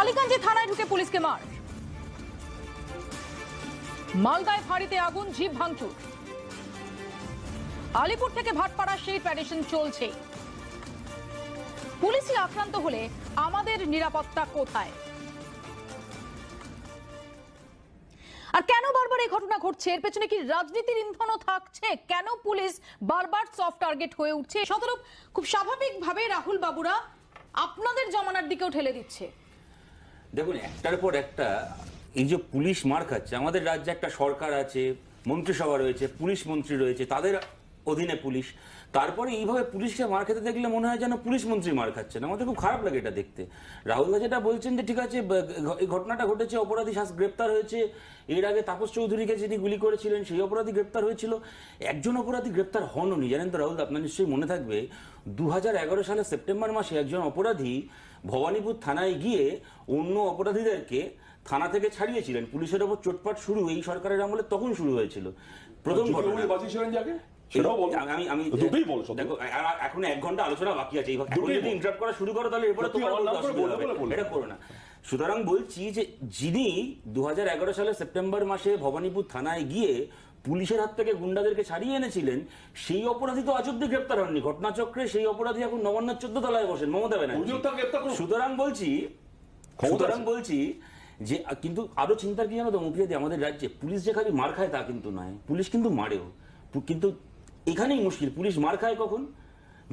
টালিগঞ্জে থানায় ঢুকে পুলিশকে মার মালদায় ভাড়িতে আগুন জীব ভাঙচুর আলিপুর থেকে ভাটপাড়া সেই প্যারেশন চলছে পুলিশই আক্রান্ত হলে আমাদের নিরাপত্তা কোথায় আর কেন বারবার এই ঘটনা ঘটছে এর পেছনে কি রাজনীতির ইন্ধনও থাকছে কেন পুলিশ বারবার সফট টার্গেট হয়ে উঠছে সতরূপ খুব স্বাভাবিকভাবে রাহুল বাবুরা আপনাদের জমানার দিকেও ঠেলে দিচ্ছে দেখুন একটার পর একটা এই যে পুলিশ মার খাচ্ছে আমাদের রাজ্যে একটা সরকার আছে মন্ত্রিসভা রয়েছে পুলিশ মন্ত্রী রয়েছে তাদের অধীনে পুলিশ তারপরে এইভাবে পুলিশকে মার খেতে দেখলে মনে হয় যেন পুলিশ মন্ত্রী মার খাচ্ছেন আমাদের খুব খারাপ লাগে এটা দেখতে রাহুল দা যেটা বলছেন যে ঠিক আছে এই ঘটনাটা ঘটেছে অপরাধী শাস গ্রেপ্তার হয়েছে এর আগে তাপস চৌধুরীকে যিনি গুলি করেছিলেন সেই অপরাধী গ্রেপ্তার হয়েছিল একজন অপরাধী গ্রেপ্তার হননি জানেন তো রাহুল আপনার নিশ্চয়ই মনে থাকবে দু সালে সেপ্টেম্বর মাসে একজন অপরাধী ভবানীপুর থানায় গিয়ে অন্য অপরাধীদেরকে থানা থেকে ছাড়িয়েছিলেন পুলিশের ওপর চোটপাট শুরু এই সরকারের আমলে তখন শুরু হয়েছিল প্রথম ঘটনা সুতরাং বলছি যে যিনি দু সালে সেপ্টেম্বর মাসে ভবানীপুর থানায় গিয়ে পুলিশের হাত থেকে গুন্ডাদেরকে ছাড়িয়ে এনেছিলেন সেই অপরাধী তো গ্রেপ্তার হননি ঘটনাচক্রে সেই অপরাধী এখন নবান্ন চোদ্দ তলায় বসেন মমতা ব্যানার্জি সুতরাং বলছি সুতরাং বলছি যে কিন্তু আরো চিন্তার কি জানো তো মুখিয়ে আমাদের রাজ্যে পুলিশ যে খালি মার খায় তা কিন্তু নয় পুলিশ কিন্তু মারেও কিন্তু এখানেই মুশকিল পুলিশ মার খায় কখন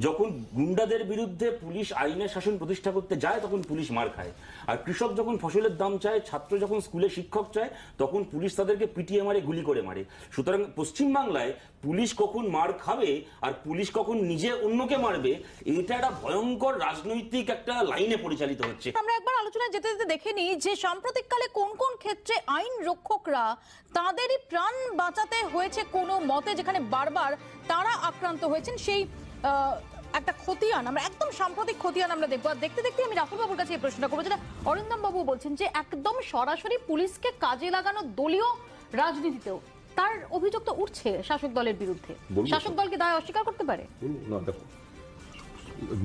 যখন গুন্ডাদের বিরুদ্ধে পুলিশ আইনের শাসন প্রতিষ্ঠা করতে যায় তখন পুলিশ মার খায় আর কৃষক যখন ফসলের দাম চায় ছাত্র যখন স্কুলে শিক্ষক চায় তখন পুলিশ তাদেরকে পিটিয়ে মারে গুলি করে মারে সুতরাং পশ্চিমবাংলায় পুলিশ কখন মার খাবে আর পুলিশ কখন নিজে অন্যকে মারবে এটা একটা ভয়ঙ্কর রাজনৈতিক একটা লাইনে পরিচালিত হচ্ছে আমরা একবার আলোচনায় যেতে যেতে দেখে নিই যে সাম্প্রতিককালে কোন কোন ক্ষেত্রে আইন রক্ষকরা তাদেরই প্রাণ বাঁচাতে হয়েছে কোনো মতে যেখানে বারবার তারা আক্রান্ত হয়েছেন সেই একটা খতিয়ান আমরা একদম সাম্প্রতিক খতিয়ান আমরা দেখবো আর দেখতে দেখতে আমি রাহুল বাবুর কাছে এই প্রশ্নটা করবো যেটা অরিন্দম বাবু বলছেন যে একদম সরাসরি পুলিশকে কাজে লাগানো দলীয় রাজনীতিতেও তার অভিযোগ তো উঠছে শাসক দলের বিরুদ্ধে শাসক দলকে দায় অস্বীকার করতে পারে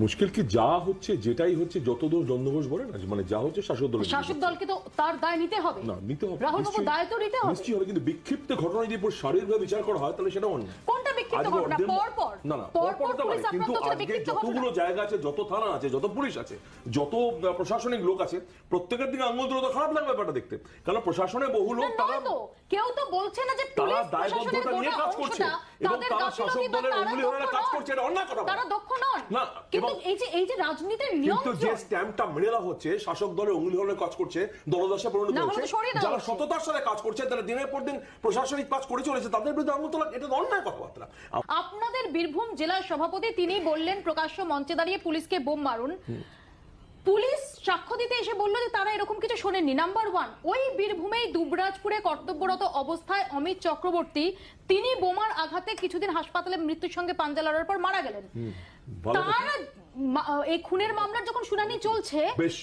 মুশকিল কি যা হচ্ছে যেটাই হচ্ছে যত দোষ দন্দঘোষ বলে না মানে যা হচ্ছে শাসক দল শাসক দলকে তো তার দায় নিতে হবে না নিতে হবে রাহুল বাবু দায় তো নিতে হবে নিশ্চয়ই হবে কিন্তু বিক্ষিপ্ত ঘটনা যদি পুরো শারীরিকভাবে বিচার করা হয় তাহলে সেটা অন্য কোন যে শাসক দলের অঙ্গুলি ধরনের কাজ করছে দলদশা যে হচ্ছে শাসক দলের কাজ করছে পরিণত হচ্ছে যারা সততার সাথে কাজ করছে তারা দিনের পর দিন প্রশাসনিক কাজ করে চলেছে তাদের বিরুদ্ধে আঙুল তোলা এটা অন্যায় কথাবার্তা আপনাদের বীরভূম জেলা সভাপতি তিনি বললেন প্রকাশ্য মঞ্চে দাঁড়িয়ে পুলিশকে বোম মারুন পুলিশ সাক্ষ্য দিতে এসে বললো যে তারা এরকম কিছু শোনেননি নাম্বার ওয়ান ওই বীরভূমেই দুবরাজপুরে কর্তব্যরত অবস্থায় অমিত চক্রবর্তী তিনি বোমার আঘাতে কিছুদিন হাসপাতালে মৃত্যুর সঙ্গে পাঞ্জা লড়ার পর মারা গেলেন তার এই খুনের মামলার যখন শুনানি চলছে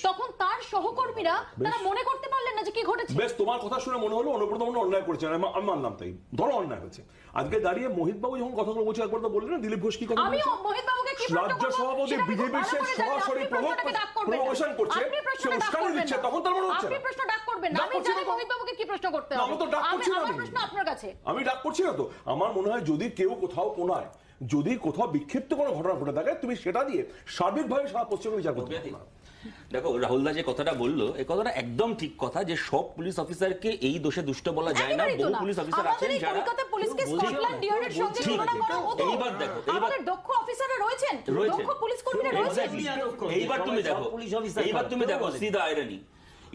তখন তার সহকর্মীরা তারা মনে করতে পারলেন না যে কি ঘটেছে বেশ তোমার কথা শুনে মনে হলো অনুব্রত অন্যায় করেছে আমি মানলাম তাই ধরো অন্যায় হয়েছে আজকে দাঁড়িয়ে মোহিত বাবু যখন কথাগুলো বলছে একবার তো বললেন না দিলীপ ঘোষ কি কথা আমি মোহিত বাবুকে কি রাজ্য সভাপতি সে সরাসরি প্রমোশন করছে সে উস্কানি দিচ্ছে তখন তার মনে হচ্ছে আপনি প্রশ্ন ডাক করবেন না আমি জানি মোহিত বাবুকে কি প্রশ্ন করতে হবে আমি তো ডাক করছি না প্রশ্ন আপনার কাছে আমি ডাক করছি না তো আমার মনে হয় যদি কেউ কোথাও কোনায় যদি কোথাও বিক্ষিপ্ত কোনো ঘটনা ঘটে থাকে তুমি সেটা দিয়ে সার্বিকভাবে সারা পশ্চিমবঙ্গে বিচার করতে পারো দেখো রাহুল দা যে কথাটা বললো এই কথাটা একদম ঠিক কথা যে সব পুলিশ অফিসারকে এই দোষে দুষ্ট বলা যায় না বহু পুলিশ অফিসার আছেন যারা এইবার দেখো এইবার দক্ষ অফিসাররা রয়েছেন দক্ষ পুলিশ কর্মীরা রয়েছেন এইবার তুমি দেখো এইবার তুমি দেখো সি দা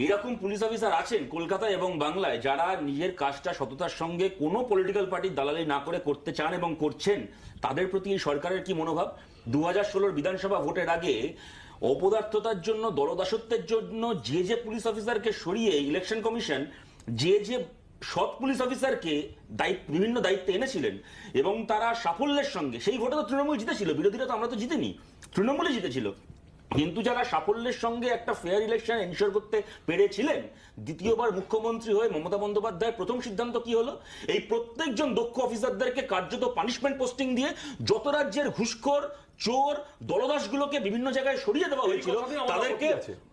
এরকম পুলিশ অফিসার আছেন কলকাতায় এবং বাংলায় যারা নিজের কাজটা সততার সঙ্গে কোনো পলিটিক্যাল পার্টির দালালি না করে করতে চান এবং করছেন তাদের প্রতি এই সরকারের কি মনোভাব দু হাজার ষোলোর বিধানসভা ভোটের আগে অপদার্থতার জন্য দলদাসত্বের জন্য যে যে পুলিশ অফিসারকে সরিয়ে ইলেকশন কমিশন যে যে সৎ পুলিশ অফিসারকে দায়িত্ব বিভিন্ন দায়িত্বে এনেছিলেন এবং তারা সাফল্যের সঙ্গে সেই ভোটে তো তৃণমূল জিতেছিল বিরোধীরা তো আমরা তো জিতেনি তৃণমূলই জিতেছিল কিন্তু যারা সাফল্যের সঙ্গে একটা ফেয়ার ইলেকশন এনশোর করতে পেরেছিলেন দ্বিতীয়বার মুখ্যমন্ত্রী হয়ে মমতা বন্দ্যোপাধ্যায়ের প্রথম সিদ্ধান্ত কি হলো এই প্রত্যেকজন দক্ষ অফিসারদেরকে কার্যত পানিশমেন্ট পোস্টিং দিয়ে যত রাজ্যের ঘুষখোর চোর দলদাসগুলোকে বিভিন্ন জায়গায় সরিয়ে দেওয়া হয়েছিল তাদেরকে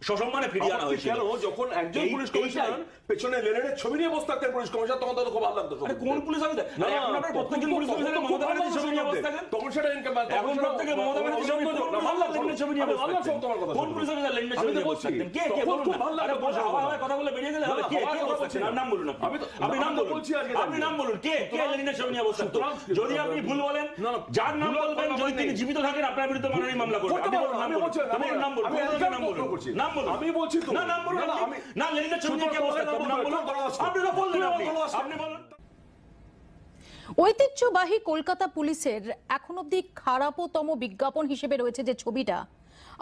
সসম্মানে ফিরিয়ে আনা হয়েছিল যখন একজন পুলিশ কমিশনার পেছনে লেনের ছবি নিয়ে বসে থাকতেন পুলিশ কমিশনার তখন তাদের খুব ভালো লাগতো কোন পুলিশ প্রত্যেকজন পুলিশ কমিশনার মমতা ব্যানার্জির ছবি নিয়ে বসে থাকেন তখন সেটা ইনকাম এখন প্রত্যেকে মমতা ব্যানার্জির ছবি ভালো লেনের ছবি নিয়ে বসে কোন পুলিশ লেনের ছবি নিয়ে বসে কে কে বলুন ভালো লাগে বসে কথা বলে বেরিয়ে গেলে হবে কে কে নাম বলুন আপনি আপনি নাম বলুন আপনি নাম বলুন কে কে লেনের ছবি নিয়ে বসে যদি আপনি ভুল বলেন যার নাম বলবেন যদি তিনি জীবিত থাকেন আপনার বিরুদ্ধে মামলা আমি নাম নাম নাম আমি বলছি তো না নাম আমি না নাম আপনি তো বললেন আপনি আপনি ঐতিহ্যবাহী কলকাতা পুলিশের এখন অবধি খারাপতম বিজ্ঞাপন হিসেবে রয়েছে যে ছবিটা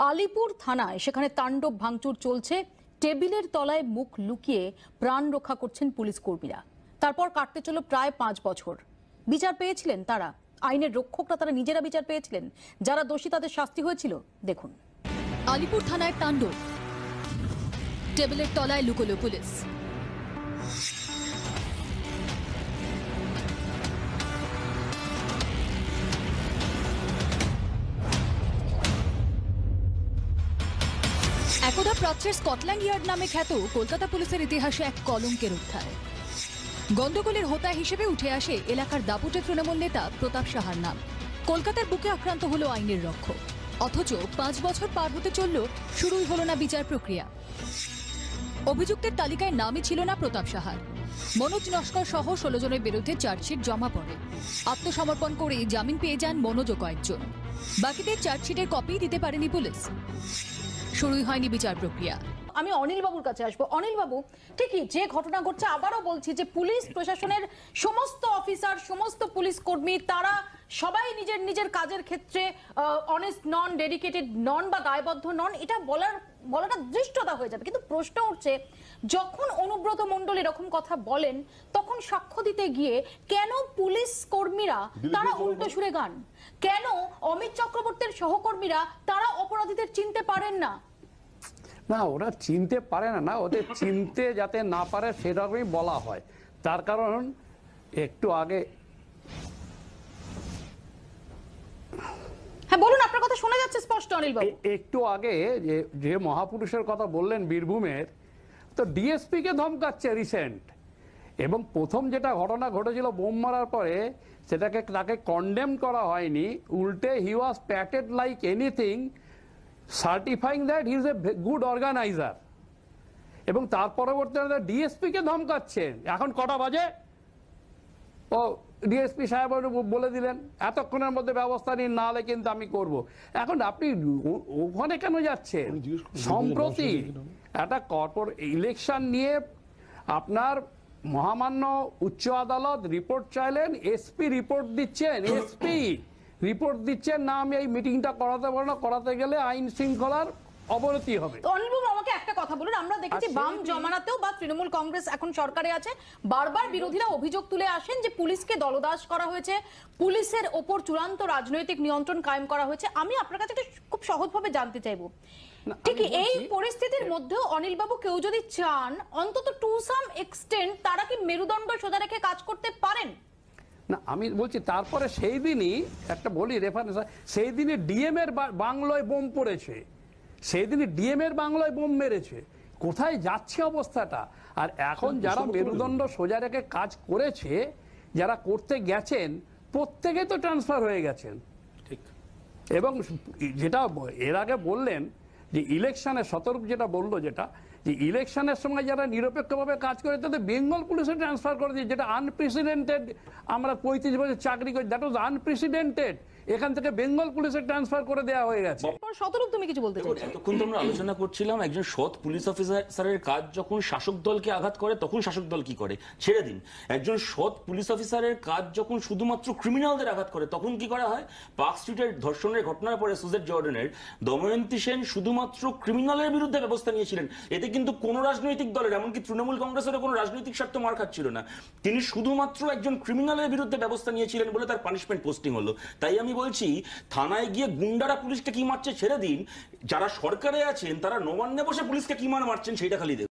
আলিপুর থানায় সেখানে তাণ্ডব ভাঙচুর চলছে টেবিলের তলায় মুখ লুকিয়ে প্রাণ রক্ষা করছেন পুলিশ কর্মীরা তারপর কাটতে চলো প্রায় পাঁচ বছর বিচার পেয়েছিলেন তারা আইনের রক্ষকরা তারা নিজেরা বিচার পেয়েছিলেন যারা দোষী তাদের শাস্তি হয়েছিল দেখুন আলিপুর থানায় তাণ্ডব টেবিলের তলায় লুকোলো পুলিশ একদা প্রাচ্যের স্কটল্যান্ড ইয়ার্ড নামে খ্যাত কলকাতা পুলিশের ইতিহাসে এক কলঙ্কের উদ্ধার গন্ডগোলের হোতা হিসেবে উঠে আসে এলাকার দাপুটে তৃণমূল নেতা প্রতাপ সাহার নাম কলকাতার বুকে আক্রান্ত হলো আইনের রক্ষক অথচ পাঁচ বছর পার হতে চলল শুরুই হল না বিচার প্রক্রিয়া অভিযুক্তের তালিকায় নামই ছিল না প্রতাপ সাহার মনোজ নস্কর সহ ষোলো জনের বিরুদ্ধে চার্জশিট জমা পড়ে আত্মসমর্পণ করে জামিন পেয়ে যান মনোজ কয়েকজন বাকিদের চার্জশিটের কপি দিতে পারেনি পুলিশ শুরুই হয়নি বিচার প্রক্রিয়া আমি অনিলবাবুর কাছে আসবো অনিলবাবু ঠিকই যে ঘটনা ঘটছে আবারও বলছি যে পুলিশ প্রশাসনের সমস্ত অফিসার সমস্ত পুলিশ কর্মী তারা সবাই নিজের নিজের কাজের ক্ষেত্রে অনেস্ট নন ডেডিকেটেড নন বা দায়বদ্ধ নন এটা বলার বলাটা দৃষ্টতা হয়ে যাবে কিন্তু প্রশ্ন উঠছে যখন অনুব্রত মন্ডল এরকম কথা বলেন তখন সাক্ষ্য দিতে গিয়ে কেন পুলিশ কর্মীরা তারা উল্টো সুরে গান কেন অমিত চক্রবর্তীর সহকর্মীরা তারা অপরাধীদের চিনতে পারেন না না ওরা চিনতে পারে না না ওদের চিনতে যাতে না পারে সেরকমই বলা হয় তার কারণ একটু আগে হ্যাঁ বলুন আপনার কথা শোনা যাচ্ছে স্পষ্ট অনিল বাবু একটু আগে যে যে মহাপুরুষের কথা বললেন বীরভূমের তো ডিএসপি কে ধমকাচ্ছে রিসেন্ট এবং প্রথম যেটা ঘটনা ঘটেছিল বোম মারার পরে সেটাকে তাকে কন্ডেম করা হয়নি উল্টে he was patted like anything certifying that is a good organiser এবং তার পরবর্তী ডিএসপিকে ধমকাচ্ছেন এখন কটা বাজে ও ডিএসপি সাহেব বলে দিলেন এতক্ষণের মধ্যে ব্যবস্থা নিন না হলে কিন্তু আমি করব। এখন আপনি ওখানে কেন যাচ্ছেন সম্প্রতি একটা কর্পোর ইলেকশন নিয়ে আপনার মহামান্য উচ্চ আদালত রিপোর্ট চাইলেন এসপি রিপোর্ট দিচ্ছেন এসপি রিপোর্ট দিচ্ছে না আমি এই মিটিংটা করাতে পারবো না করাতে গেলে আইন শৃঙ্খলার অবনতি হবে অনিলবাবু আমাকে একটা কথা বলুন আমরা দেখেছি আচ্ছা, বাম জমানাতেও বা তৃণমূল কংগ্রেস এখন সরকারে আছে বারবার বিরোধীরা অভিযোগ তুলে আসেন যে পুলিশকে দলদাস করা হয়েছে পুলিশের ওপর চূড়ান্ত রাজনৈতিক নিয়ন্ত্রণ কায়েম করা হয়েছে আমি আপনার কাছে খুব সহজভাবে জানতে চাইবো ঠিক এই পরিস্থিতির মধ্যেও অনিলবাবু কেউ যদি চান অন্তত টু সাম এক্সটেন্ট তারা কি মেরুদণ্ড সোজা রেখে কাজ করতে পারেন না আমি বলছি তারপরে সেই দিনই একটা বলি রেফারেন্স সেই দিনই ডিএম এর বাংলোয় বোম পড়েছে সেই দিনই ডিএম এর বাংলোয় বোম মেরেছে কোথায় যাচ্ছে অবস্থাটা আর এখন যারা মেরুদণ্ড সোজা রেখে কাজ করেছে যারা করতে গেছেন প্রত্যেকে তো ট্রান্সফার হয়ে গেছেন ঠিক এবং যেটা এর আগে বললেন যে ইলেকশনে সতর্ক যেটা বললো যেটা যে ইলেকশনের সময় যারা নিরপেক্ষভাবে কাজ করে তাদের বেঙ্গল পুলিশে ট্রান্সফার করে দিয়ে যেটা আনপ্রেসিডেন্টেড আমরা পঁয়ত্রিশ বছর চাকরি করি দ্যাট ওয়াজ আনপ্রেসিডেন্টেড এখান থেকে বেঙ্গল পুলিশে ট্রান্সফার করে দেওয়া হয়ে গেছে তুমি কিছু বলতে চাইছো এতক্ষণ তো আমরা আলোচনা করছিলাম একজন সৎ পুলিশ অফিসারের কাজ যখন শাসক দলকে আঘাত করে তখন শাসক দল কি করে ছেড়ে দিন একজন সৎ পুলিশ অফিসারের কাজ যখন শুধুমাত্র ক্রিমিনালদের আঘাত করে তখন কি করা হয় পার্ক স্ট্রিটের ধর্ষণের ঘটনার পরে সুজেট জর্ডনের দময়ন্তী সেন শুধুমাত্র ক্রিমিনালের বিরুদ্ধে ব্যবস্থা নিয়েছিলেন এতে কিন্তু কোনো রাজনৈতিক দলের এমনকি তৃণমূল কংগ্রেসেরও কোনো রাজনৈতিক স্বার্থ মার খাচ্ছিল না তিনি শুধুমাত্র একজন ক্রিমিনালের বিরুদ্ধে ব্যবস্থা নিয়েছিলেন বলে তার পানিশমেন্ট পোস্টিং হলো তাই আমি বলছি থানায় গিয়ে গুন্ডারা পুলিশকে কি মারছে ছেড়ে দিন যারা সরকারে আছেন তারা নবান্নে বসে পুলিশকে কি মার মারছেন সেটা খালি দেখুন